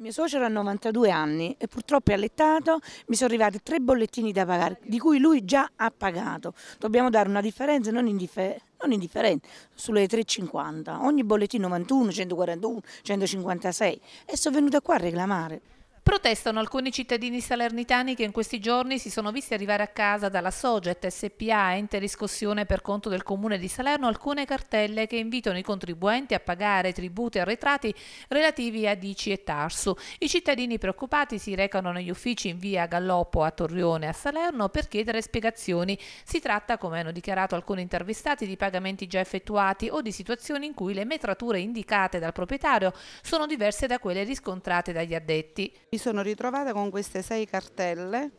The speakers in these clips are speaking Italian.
Mio suocero ha 92 anni e purtroppo è allettato, mi sono arrivati tre bollettini da pagare, di cui lui già ha pagato. Dobbiamo dare una differenza non, indiffer non indifferente, sulle 3,50. Ogni bollettino 91, 141, 156 e sono venuta qua a reclamare. Protestano alcuni cittadini salernitani che in questi giorni si sono visti arrivare a casa dalla Soget SPA ente riscossione per conto del comune di Salerno alcune cartelle che invitano i contribuenti a pagare tributi arretrati relativi a Dici e Tarsu. I cittadini preoccupati si recano negli uffici in via Galloppo a Torrione a Salerno per chiedere spiegazioni. Si tratta, come hanno dichiarato alcuni intervistati, di pagamenti già effettuati o di situazioni in cui le metrature indicate dal proprietario sono diverse da quelle riscontrate dagli addetti sono ritrovata con queste sei cartelle,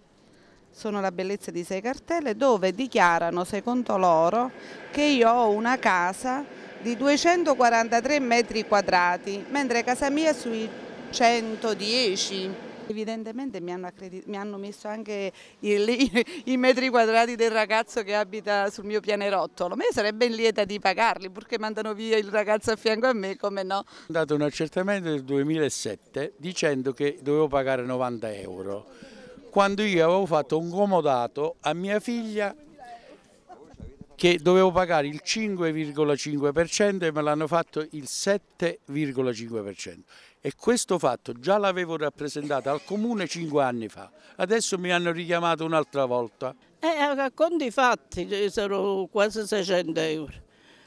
sono la bellezza di sei cartelle, dove dichiarano, secondo loro, che io ho una casa di 243 metri quadrati, mentre casa mia è sui 110 Evidentemente mi hanno, mi hanno messo anche il, i metri quadrati del ragazzo che abita sul mio pianerottolo, ma io sarei ben lieta di pagarli purché mandano via il ragazzo a fianco a me, come no? Ho dato un accertamento del 2007 dicendo che dovevo pagare 90 euro quando io avevo fatto un comodato a mia figlia che dovevo pagare il 5,5% e me l'hanno fatto il 7,5%. E questo fatto già l'avevo rappresentato al comune 5 anni fa, adesso mi hanno richiamato un'altra volta. Eh, eh conti fatti eh, sono quasi 600 euro,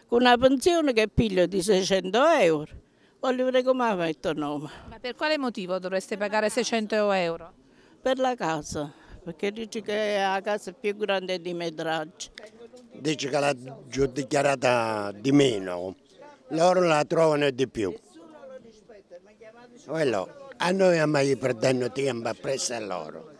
con una pensione che piglio di 600 euro, voglio vedere come ha fatto nome. Ma per quale motivo dovreste pagare 600 euro? Per la casa, perché dici che la casa è più grande di metraggio dice che l'ha giudicata di meno, loro la trovano di più. Quello, a noi a mai perdendo tempo appresso a loro.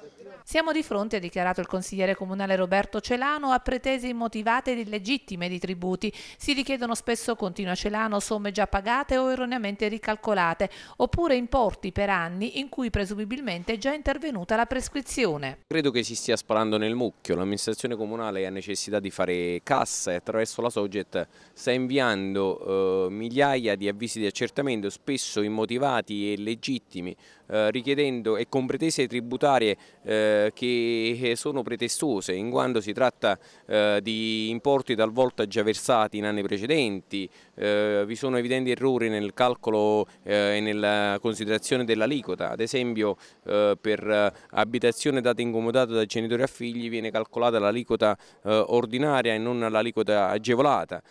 Siamo di fronte, ha dichiarato il consigliere comunale Roberto Celano, a pretese immotivate ed illegittime di tributi. Si richiedono spesso, continua Celano, somme già pagate o erroneamente ricalcolate, oppure importi per anni in cui presumibilmente è già intervenuta la prescrizione. Credo che si stia sparando nel mucchio. L'amministrazione comunale ha necessità di fare cassa e attraverso la Soget sta inviando eh, migliaia di avvisi di accertamento, spesso immotivati e legittimi, eh, richiedendo e con pretese tributarie eh, eh, che eh, sono pretestose in quanto si tratta eh, di importi talvolta già versati in anni precedenti, eh, vi sono evidenti errori nel calcolo eh, e nella considerazione dell'aliquota, ad esempio per abitazione data incomodata da genitori a figli viene calcolata l'aliquota ordinaria e non l'aliquota agevolata